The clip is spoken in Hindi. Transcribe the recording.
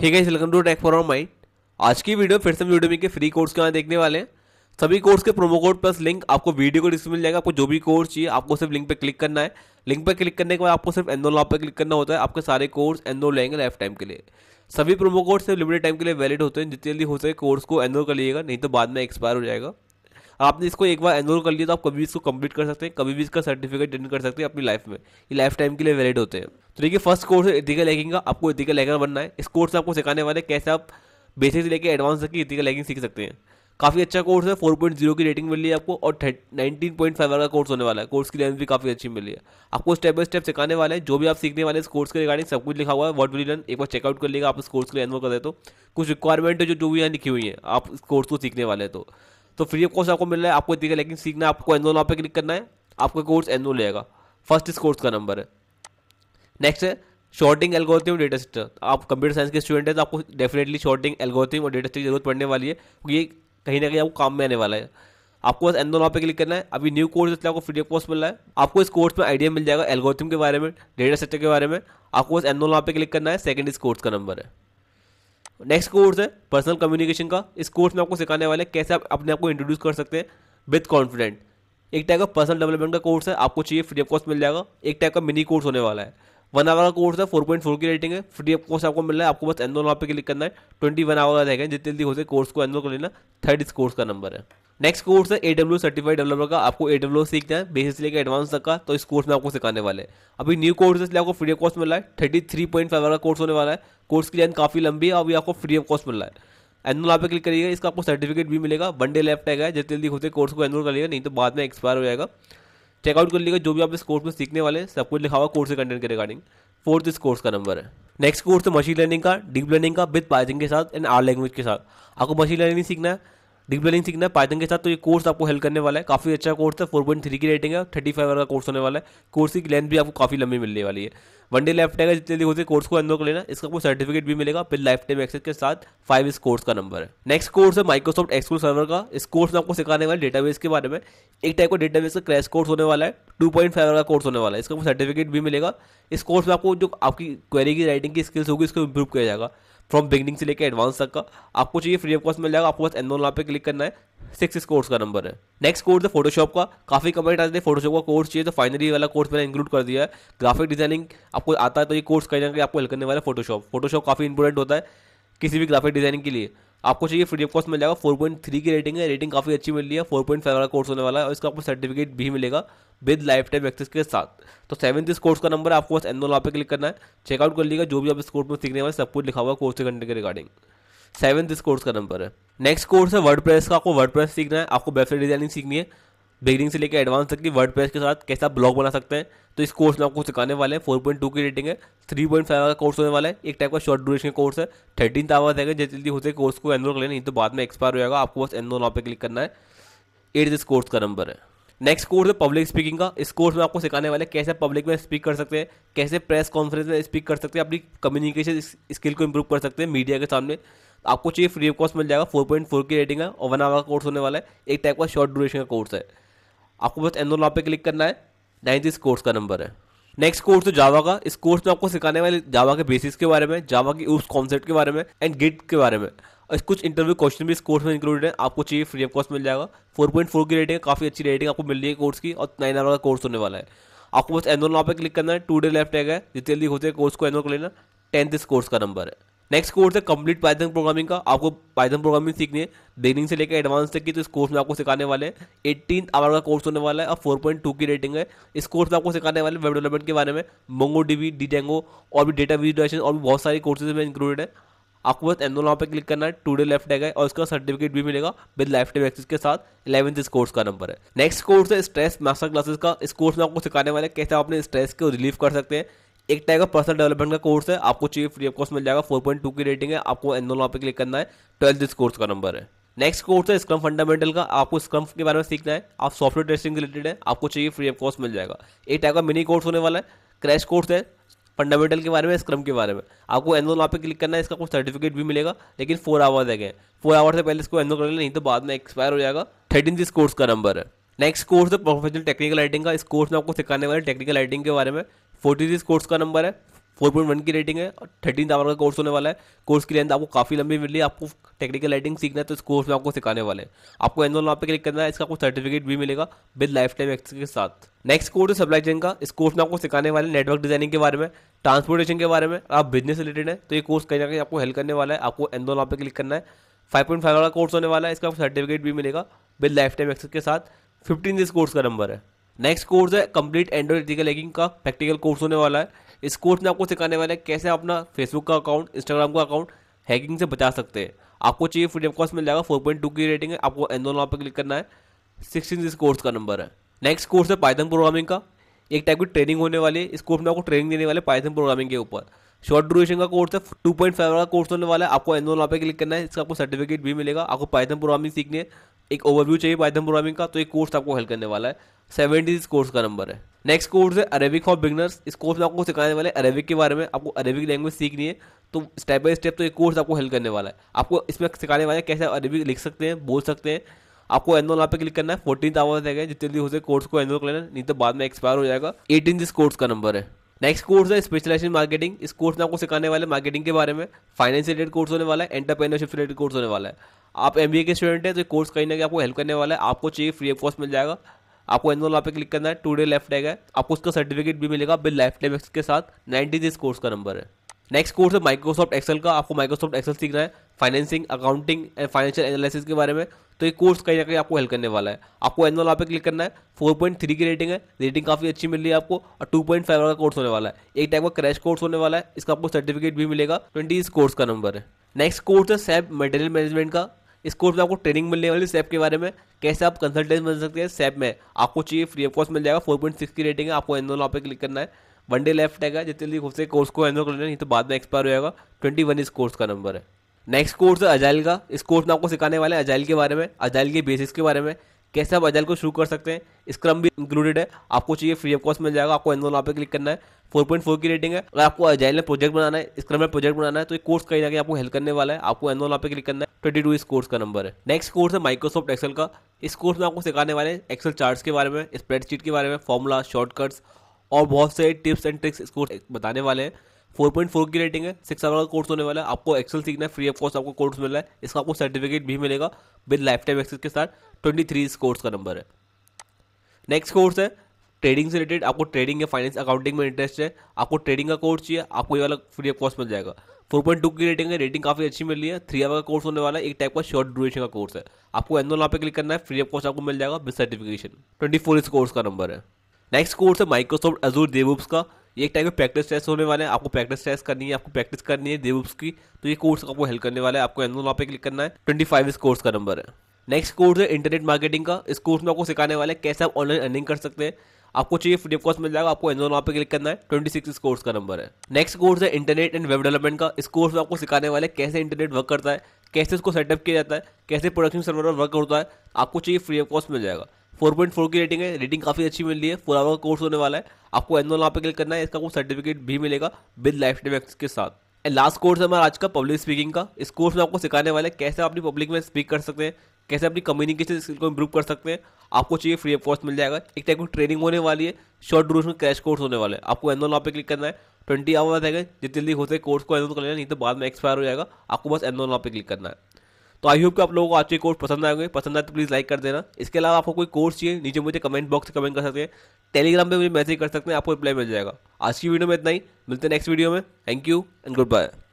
hey guys welcome to tech for mind आज की वीडियो फिर से वीडियो वीडियो के फ्री कोर्स के यहाँ देखने वाले हैं सभी कोर्स के प्रोमो कोड प्लस लिंक आपको वीडियो को डिस्क्रिप्शन मिल जाएगा आपको जो भी कोर्स चाहिए आपको सिर्फ लिंक पर क्लिक करना है लिंक पर क्लिक करने के बाद आपको सिर्फ एनरोल लॉप पर क्लिक करना होता है आपके सारे कोर्स एनरोल लेंगे लाइफ टाइम के लिए सभी प्रोमो कोड सिर्फ लिमिटेड टाइम के लिए वैलिड होते हैं जितनी जल्दी हो सके कोर्स को एनरोल कर लीजिएगा नहीं तो बाद में एक्सपायर हो जाएगा आपने इसको एक बार एनरोल कर लिया तो आप कभी भी इसको कंप्लीट कर सकते हैं कभी भी इसका सर्टिफिकेट डिन कर सकते हैं अपनी लाइफ में ये लाइफ टाइम के लिए वैलिड होते हैं तो देखिए फर्स्ट कोर्स इथिकल लैगिंग का आपको इथिकल लैगर बनना है इस कोर्स में आपको सिखाने वाले कैसे आप बेसिक से लेकर एडवांस तक की इथिकल लैगिंग सीख सकते हैं काफ़ी अच्छा कोर्स है फोर पॉइंट जीरो की रेटिंग मिली है आपको और नाइनटीन पॉइंट फाइव का कोर्स होने वाला है कोर्स की लेंथ भी काफ़ी अच्छी मिली है आपको स्टेप बाय स्टेप सिखाने वाले हैं जो भी आप सीखने वाले इस कोर्स के रिगार्डिंग सब कुछ लिखा हुआ है वॉट विल एक बार चेकआउट कर लेगा आप इस कोर्स के लिए एनरोल कर देते तो कुछ रिक्वायरमेंट है जो जो भी यहाँ लिखी हुई है आप इस कोर्स को सीखने वाले हैं तो तो फ्री ऑफ कॉस्ट आपको मिल रहा है आपको दिखेगा लेकिन सीखना आपको एनरोल नाउ पर क्लिक करना है आपका कोर्स एनरोल लेगा फर्स्ट इस कोर्स का नंबर है नेक्स्ट है शॉर्टिंग एल्गोरिथम डेटा स्ट्रक्चर आप कंप्यूटर साइंस के स्टूडेंट हैं तो आपको डेफिनेटली शॉर्टिंग एल्गोरिथम और डेटा स्ट्रक्चर जरूरत पड़ने वाली है क्योंकि ये कहीं ना कहीं आपको काम में आने वाला है आपको बस नाउ पे क्लिक करना है अभी न्यू कोर्स इसलिए आपको फ्री ऑफ कॉस्ट मिल रहा है आपको इस कोर्स में आइडिया मिल जाएगा एल्गोरिथम के बारे में डेटा स्ट्रक्चर के बारे में आपको बस नाउ पे क्लिक करना है सेकंड इस कोर्स का नंबर है नेक्स्ट कोर्स है पर्सनल कम्युनिकेशन का इस कोर्स में आपको सिखाने वाले कैसे आप अपने आप को इंट्रोड्यूस कर सकते हैं विथ कॉन्फिडेंट एक टाइप का पर्सनल डेवलपमेंट का कोर्स है आपको चाहिए फ्री ऑफ कॉस्ट मिल जाएगा एक टाइप का मिनी कोर्स होने वाला है वन आवर का कोर्स है फोर पॉइंट फोर की रेटिंग है फ्री ऑफ कोर्स आपको मिल रहा है आपको बस एनरोल वहाँ पे क्लिक करना है ट्वेंटी वन आवर का रहेगा जितनी जल्दी हो सके कोर्स को एनरोल कर लेना थर्ड इस कोर्स का नंबर है नेक्स्ट कोर्स है ए डब्ल्यू सर्टिफाइड डेवलपर का आपको ए डब्ल्यू सीखना है बेसिस लेकर एडवांस तक का तो इस कोर्स में आपको सिखाने वाले हैं अभी न्यू कोर्स इसलिए आपको फ्री ऑफ कॉस्ट मिल रहा है थर्टी थ्री पॉइंट फाइव का कोर्स होने वाला है कोर्स की लेंथ काफी लंबी है अभी आपको फ्री ऑफ कॉस्ट मिल रहा है एनरोल आप क्लिक करिएगा इसका आपको सर्टिफिकेट भी मिलेगा वन डे लेफ्ट है जितनी जल्दी सके कोर्स को एनरोल करिएगा नहीं तो बाद में एक्सपायर हो जाएगा चेकआउट कर लीजिएगा जो भी आप इस कोर्स में सीखने वाले सब कुछ लिखा हुआ कोर्स के कंटेंट के रिगार्डिंग फोर्थ इस कोर्स का नंबर है नेक्स्ट कोर्स है मशीन लर्निंग का डीप लर्निंग का विद पाइथन के साथ एंड आर लैंग्वेज के साथ आपको मशीन लर्निंग सीखना है लर्निंग सीखना है पाइथन के साथ तो ये कोर्स आपको हेल्प करने वाला है काफ़ी अच्छा कोर्स है फोर पॉइंट थ्री की रेटिंग है थर्टी फाइव का कोर्स होने वाला है कोर्स की लेंथ भी आपको काफ़ी लंबी मिलने वाली है वन डे लाइफ टाइम का जितने होते कोर्स को को लेना इसका आपको सर्टिफिकेट भी मिलेगा फिर लाइफ टाइम एक्सेस के साथ फाइव इस कोर्स का नंबर है नेक्स्ट कोर्स है माइक्रोसॉफ्ट एक्सपोल सर्वर का इस कोर्स में आपको सिखाने वाले डेटाबेस के बारे में एक टाइप का डेटाबेस का क्रैश कोर्स होने वाला है टू पॉइंट फाइव का कोर्स होने वाला है इसका आपको सर्टिफिकेट भी मिलेगा इस कोर्स में आपको जो आपकी क्वेरी की राइटिंग की स्किल्स होगी इसको इंप्रूव किया जाएगा फ्रॉम बिगनिंग से लेकर एडवांस तक का आपको चाहिए फ्री ऑफ कॉस्ट मिल जाएगा आपको बस एनरोल यहाँ पे क्लिक करना है सिक्स इस कोर्स का नंबर है नेक्स्ट कोर्स है फोटोशॉप का काफी कमेंट आते हैं फोटोशॉप का कोर्स चाहिए तो फाइनली वाला कोर्स मैंने इंक्लूड कर दिया है ग्राफिक डिजाइनिंग आपको आता है तो ये कोर्स कहीं ना कहीं आपको हेल्प करने वाला है फोटोशॉप फोटोशॉप काफी इंपॉर्टेंट होता है किसी भी ग्राफिक डिजाइनिंग के लिए आपको चाहिए फ्री ऑफ कॉस्ट मिल जाएगा फोर पॉइंट थ्री की रेटिंग है रेटिंग काफ़ी अच्छी मिल रही है फोर पॉइंट फाइव वाला कोर्स होने वाला है और इसका आपको सर्टिफिकेट भी मिलेगा विद लाइफ टाइम एक्सेस के साथ तो सेवन इस कोर्स का नंबर आपको बस एनरोल पे क्लिक करना है चेकआउट कर लीजिएगा जो भी आप इस कोर्स में सीखने वाले सब कुछ लिखा हुआ कोर्स के घंटे के रिगार्डिंग सेवन इस कोर्स का नंबर है नेक्स्ट कोर्स है वर्ड का आपको वर्ड सीखना है आपको वेबसाइट डिजाइनिंग सीखनी है बिगनिंग से लेकर एडवांस तक की वर्ड के साथ कैसे आप ब्लॉग बना सकते हैं तो इस कोर्स में आपको सिखाने वाले हैं फोर पॉइंट टू की रेटिंग है थ्री पॉइंट फाइव का कोर्स होने वाला है एक टाइप का शॉर्ट ड्यूरेशन कोर्स है थर्टीन आवर्स है जैसे जल्दी होते कोर्स को एनरोल कर लेना नहीं तो बाद में एक्सपायर हो जाएगा आपको बस एनरोल पे क्लिक करना है एट इस कोर्स का नंबर है नेक्स्ट कोर्स है पब्लिक स्पीकिंग का इस कोर्स में आपको सिखाने वाले कैसे पब्लिक में स्पीक कर सकते हैं कैसे प्रेस कॉन्फ्रेंस में स्पीक कर सकते हैं अपनी कम्युनिकेशन स्किल को इंप्रूव कर सकते हैं मीडिया के सामने आपको चाहिए फ्री ऑफ कॉस्ट मिल जाएगा 4.4 की रेटिंग है और वन आवर का कोर्स होने वाला है एक टाइप का शॉर्ट ड्यूरेशन का कोर्स है आपको बस एनरोल पे क्लिक करना है नाइन्थ इस कोर्स का नंबर है नेक्स्ट कोर्स है जावा का इस कोर्स में आपको सिखाने वाले जावा के बेसिस के बारे में जावा के उस कॉन्सेप्ट के बारे में एंड गिट के बारे में और कुछ इंटरव्यू क्वेश्चन भी इस कोर्स में इंक्लूडेड है आपको चाहिए फ्री ऑफ कॉस्ट मिल जाएगा फोर पॉइंट फोर की रेटिंग काफ़ी अच्छी रेटिंग आपको मिल रही है कोर्स की और नाइन आवर का कोर्स होने वाला है आपको बस एनरोल नाव पर क्लिक करना है टू डे लेफ्ट है जितनी जल्दी होते हैं कोर्स को एनरोल कर लेना टेंथ इस कोर्स का नंबर है नेक्स्ट कोर्स है कंप्लीट पाइथन प्रोग्रामिंग का आपको पाइथन प्रोग्रामिंग सीखनी है बिगनिंग से लेकर एडवांस तक की तो इस कोर्स में आपको सिखाने वाले हैं आवर का कोर्स होने वाला है और फोर पॉइंट टू की रेटिंग है इस कोर्स में आपको सिखाने वाले वेब डेवलपमेंट के बारे में मोंगो डीवी डी टेंगो और भी डेटा विजुलाइजेशन और भी बहुत सारी कोर्सेज में इंक्लूडेड है आपको बस एनरोल वहाँ पर क्लिक करना है डे लेफ्ट है और उसका सर्टिफिकेट भी मिलेगा विद लाइफ टाइम एक्सेस के साथ इलेवंथ इस कोर्स का नंबर है नेक्स्ट कोर्स है स्ट्रेस मास्टर क्लासेस का इस कोर्स में आपको सिखाने वाले कैसे आप अपने स्ट्रेस को रिलीव कर सकते हैं एक टाइप का पर्सनल डेवलपमेंट का कोर्स है आपको चाहिए फ्री ऑफ कॉस्ट मिल जाएगा फोर पॉइंट टू की रेटिंग है आपको वहाँ पे क्लिक करना है ट्वेल्थ इस कोर्स का नंबर है नेक्स्ट कोर्स है स्क्रम फंडामेंटल का आपको स्क्रम के बारे में सीखना है आप सॉफ्टवेयर टेस्टिंग रिलेटेड है आपको चाहिए फ्री ऑफ कॉस्ट मिल जाएगा एक टाइप का मिनी कोर्स होने वाला है क्रैश कोर्स है फंडामेंटल के बारे में स्क्रम के बारे में आपको एनुअल वहाँ पे क्लिक करना है इसका कुछ सर्टिफिकेट भी मिलेगा लेकिन फोर आवर्स है गए फोर आवर्स से पहले इसको एनुअल कर लेना नहीं तो बाद में एक्सपायर हो जाएगा थर्टीन दिस कोर्स का नंबर है नेक्स्ट कोर्स है प्रोफेशनल टेक्निकल राइटिंग का इस कोर्स में आपको सिखाने वाले टेक्निकल राइटिंग के बारे में फोर्टी थ्री कोर्स का नंबर है फोर पॉइंट वन की रेटिंग है और थर्टीन आवर का कोर्स होने वाला है कोर्स की लेंथ आपको काफ़ी लंबी मिल रही है आपको टेक्निकल राइटिंग सीखना है तो इस कोर्स में आपको सिखाने वाले हैं आपको एनरोल वहाँ पे क्लिक करना है इसका आपको सर्टिफिकेट भी मिलेगा विद लाइफ टाइम एक्सपीरियंस के साथ नेक्स्ट कोर्स है सप्लाई चेन का इस कोर्स में आपको सिखाने वाले नेटवर्क डिजाइनिंग के बारे में ट्रांसपोर्टेशन के बारे में आप बिजनेस रिलेटेड है तो ये कोर्स कहीं ना कहीं आपको हेल्प करने वाला है आपको एनरोल वहाँ पे क्लिक करना है फाइव पॉइंट फाइव वाला कोर्स होने वाला है इसका आपको सर्टिफिकेट भी मिलेगा विद लाइफ टाइम एक्सेस के साथ फिफ्टीन दिस कोर्स का नंबर है नेक्स्ट कोर्स है कंप्लीट एंड्रॉइड डिजिटल हैकिंग का प्रैक्टिकल कोर्स होने वाला है इस कोर्स में आपको सिखाने वाला है कैसे अपना फेसबुक का अकाउंट इंस्टाग्राम का अकाउंट हैकिंग से बचा सकते हैं आपको चाहिए फ्री ऑफ कॉस्ट मिल जाएगा फोर पॉइंट टू की रेटिंग है आपको एंदोलन वहाँ पर क्लिक करना है सिक्सटीन इस कोर्स का नंबर है नेक्स्ट कोर्स है पाइथन प्रोग्रामिंग का एक टाइप की ट्रेनिंग होने वाली है इस कोर्स में आपको ट्रेनिंग देने वाले पाइथन प्रोग्रामिंग के ऊपर शॉर्ट ड्यूरेशन का कोर्स है टू पॉइंट फाइव का कोर्स होने वाला है आपको एंजोन वहाँ पे क्लिक करना है इसका आपको सर्टिफिकेट भी मिलेगा आपको पाइथन प्रोग्रामिंग सीखनी है एक ओवरव्यू चाहिए पाइथन प्रोग्रामिंग का तो एक कोर्स आपको हेल्प करने वाला है सेवेंटी इस कोर्स का नंबर है नेक्स्ट कोर्स है अरेबिक फॉर बिगनर्स इस कोर्स में आपको सिखाने वाले अरेबिक के बारे में आपको अरेबिक लैंग्वेज सीखनी है तो स्टेप बाय स्टेप तो एक कोर्स आपको हेल्प करने वाला है आपको इसमें सिखाने वाले कैसे अरेबिक लिख सकते हैं बोल सकते हैं आपको एनरोल यहाँ पे क्लिक करना है फोर्टीन आवर्स रहेगा जितने जल्दी हो सके कोर्स को एनरोल करना नहीं तो बाद में एक्सपायर हो जाएगा एटीन इस कोर्स का नंबर है नेक्स्ट कोर्स है स्पेशलाइजेशन मार्केटिंग इस कोर्स में आपको सिखाने वाले मार्केटिंग के बारे में फाइनेंस रिलेटेड कोर्स होने वाला है एंटरप्रेन्योरशिप रिलेटेड कोर्स होने वाला है आप एम के स्टूडेंट हैं तो कोर्स कहीं ना कहीं आपको हेल्प करने वाला है आपको चाहिए फ्री ऑफ कॉस्ट मिल जाएगा आपको एनुअल वहाँ पे क्लिक करना है टू डे लेफ्ट है आपको उसका सर्टिफिकेट भी मिलेगा बिल लाइफ टाइम के साथ नाइनटी इस कोर्स का नंबर है नेक्स्ट कोर्स है माइक्रोसॉफ्ट एक्सेल का आपको माइक्रोसॉफ्ट एक्सेल सीखना है financing accounting and financial analysis के बारे में तो ये कोर्स कहीं ना कहीं आपको हेल्प करने वाला है आपको एनुअल वहाँ पे क्लिक करना है फोर पॉइंट थ्री की रेटिंग है रेटिंग काफ़ी अच्छी मिल रही है आपको और टू पॉइंट फाइव का कोर्स होने वाला है एक टाइप का क्रैश कोर्स होने वाला है इसका आपको सर्टिफिकेट भी मिलेगा ट्वेंटी इस कोर्स का नंबर है नेक्स्ट कोर्स है सेब मटेरियल मैनेजमेंट का इस कोर्स में आपको ट्रेनिंग मिलने वाली सैप के बारे में कैसे आप कंसल्टेंट बन सकते हैं सैप में आपको चाहिए फ्री ऑफ कॉस्ट मिल जाएगा फोर पॉइंट सिक्स की रेटिंग है आपको एनरोल पे क्लिक करना है वन डे लेफ्ट है जितने जल्दी खुद से कोर्स को एनरोल कर लेना नहीं तो बाद में एक्सपायर हो जाएगा ट्वेंटी वन इस कोर्स का नंबर है नेक्स्ट कोर्स है अजाइल का इस कोर्स में आपको सिखाने वाले हैं अजाइल के बारे में अजाइल के बेसिस के बारे में कैसे आप अजाइल को शुरू कर सकते हैं स्क्रम भी इंक्लूडेड है आपको चाहिए फ्री ऑफ कॉस्ट मिल जाएगा आपको एनरोल पे क्लिक करना है फोर पॉइंट फोर की रेटिंग है अगर आपको अजाइल में प्रोजेक्ट बनाना है स्क्रम में प्रोजेक्ट बनाना है तो एक कोर्स कहीं जाके आपको हेल्प करने वाला है आपको एनरोल पे क्लिक करना है ट्वेंटी टू इस कोर्स का नंबर है नेक्स्ट कोर्स है माइक्रोसॉफ्ट एक्सल का इस कोर्स में आपको सिखाने वाले हैं एक्सेल चार्ट्स के बारे में स्प्रेडशीट के बारे में फॉर्मूला शॉर्टकट्स और बहुत सारे टिप्स एंड ट्रिक्स इस कोर्स बताने वाले हैं 4.4 की रेटिंग है सिक्स आवर का कोर्स होने वाला है आपको एक्सेल सीखना है फ्री ऑफ कॉस्ट आपको कोर्स मिल रहा है इसका आपको सर्टिफिकेट भी मिलेगा विद लाइफ टाइम एक्सेस के साथ ट्वेंटी थ्री इस कोर्स का नंबर है नेक्स्ट कोर्स है ट्रेडिंग से रिलेटेड आपको ट्रेडिंग या फाइनेंस अकाउंटिंग में इंटरेस्ट है आपको ट्रेडिंग का कोर्स चाहिए आपको ये वाला फ्री ऑफ कॉस्ट मिल जाएगा फोर पॉइंट टू की रेटिंग है रेटिंग काफ़ी अच्छी मिल रही है थ्री आवर का कोर्स होने वाला है एक टाइप का शॉर्ट ड्यूरेशन का कोर्स है आपको एनुअल वहाँ पे क्लिक करना है फ्री ऑफ कॉस्ट आपको मिल जाएगा विद सर्टिफिकेशन ट्वेंटी फोर इस कोर्स का नंबर है नेक्स्ट कोर्स है माइक्रोसॉफ्ट अजूर देवुप्स का एक टाइप का प्रैक्टिस टेस्ट होने वाला है आपको प्रैक्टिस टेस्ट करनी है आपको प्रैक्टिस करनी है देवुप्स की तो ये कोर्स आपको हेल्प करने वाला है आपको एनुअल वहाँ पे क्लिक करना है ट्वेंटी फाइव इस कोर्स का नंबर है नेक्स्ट कोर्स है इंटरनेट मार्केटिंग का इस कोर्स में आपको सिखाने वाले कैसे आप ऑनलाइन अर्निंग कर सकते हैं आपको चाहिए फ्री ऑफ कॉस्ट मिल जाएगा आपको एनजोन वहाँ पे क्लिक करना है ट्वेंटी सिक्स इस कोर्स का नंबर है नेक्स्ट कोर्स है इंटरनेट एंड वेब डेवलपमेंट का इस कोर्स में आपको सिखाने वाले कैसे इंटरनेट वर्क करता है कैसे उसको सेटअप किया जाता है कैसे प्रोडक्शन सर्वर पर वर्क होता है आपको चाहिए फ्री ऑफ कॉस्ट मिल जाएगा फोर पॉइंट फोर की रेटिंग है रेटिंग काफ़ी अच्छी मिल रही है फोर आवर का कोर्स होने वाला है आपको एनजोन पे क्लिक करना है इसका आपको सर्टिफिकेट भी मिलेगा विद लाइफ टाइम के साथ एंड लास्ट कोर्स है हमारा आज का पब्लिक स्पीकिंग का इस कोर्स में आपको सिखाने वाले कैसे आप अपनी पब्लिक में स्पीक कर सकते हैं कैसे अपनी कम्युनिकेशन स्किल को इम्प्रूव कर सकते हैं आपको चाहिए फ्री ऑफ कॉस्ट मिल जाएगा एक टाइप की ट्रेनिंग होने वाली है शॉर्ट ड्यूरेशन क्रैश कोर्स होने वाले आपको एनुअल पे क्लिक करना है ट्वेंटी आवर रहेंगे जितनी जल्दी होते कोर्स को एनुअल कर लेना नहीं तो बाद में एक्सपायर हो जाएगा आपको बस एनुअल पे क्लिक करना है तो आई होप कि आप लोगों को आज के कोर्स पसंद आएंगे पसंद आए तो प्लीज़ लाइक कर देना इसके अलावा आपको कोई कोर्स चाहिए नीचे मुझे कमेंट बॉक्स में कमेंट कर सकते हैं टेलीग्राम पे मुझे मैसेज कर सकते हैं आपको रिप्लाई मिल जाएगा आज की वीडियो में इतना ही मिलते हैं नेक्स्ट वीडियो में thank you and good bye